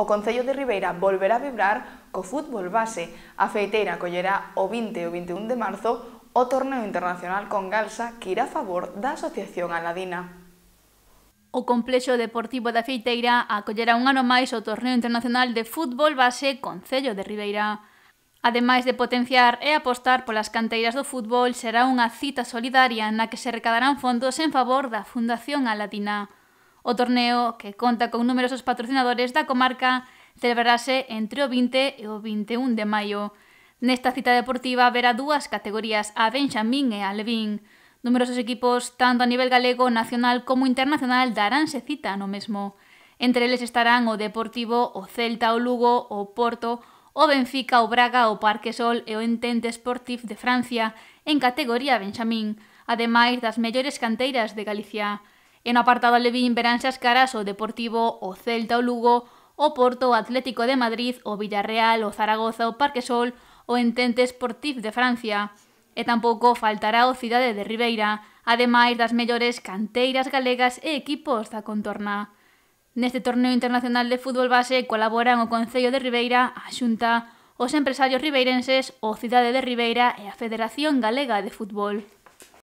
O Concello de Ribeira volverá vibrar co fútbol base. A Feiteira collerá o 20 e o 21 de marzo o torneo internacional con Galsa que irá a favor da Asociación Aladina. O Complexo Deportivo da Feiteira acollerá un ano máis o Torneo Internacional de Fútbol Base Concello de Ribeira. Ademais de potenciar e apostar polas canteiras do fútbol, será unha cita solidaria na que se recadarán fondos en favor da Fundación Aladina. O torneo, que conta con numerosos patrocinadores da comarca, celebrarase entre o 20 e o 21 de maio. Nesta cita deportiva verá dúas categorías, a Benxamín e a Levín. Numerosos equipos, tanto a nivel galego, nacional como internacional, daránse cita no mesmo. Entre eles estarán o Deportivo, o Celta, o Lugo, o Porto, o Benfica, o Braga, o Parque Sol e o Entente Sportif de Francia, en categoría Benxamín, ademais das mellores canteiras de Galicia. En no apartado Levín veránse as caras o Deportivo, o Celta o Lugo, o Porto, o Atlético de Madrid, o Villarreal, o Zaragoza, o Parque Sol, o Entente Sportif de Francia. E tampouco faltará o Cidade de Ribeira, ademais das mellores canteiras galegas e equipos da contorna. Neste torneo internacional de fútbol base colaboran o Concello de Ribeira, a Xunta, os empresarios ribeirenses, o Cidade de Ribeira e a Federación Galega de Fútbol.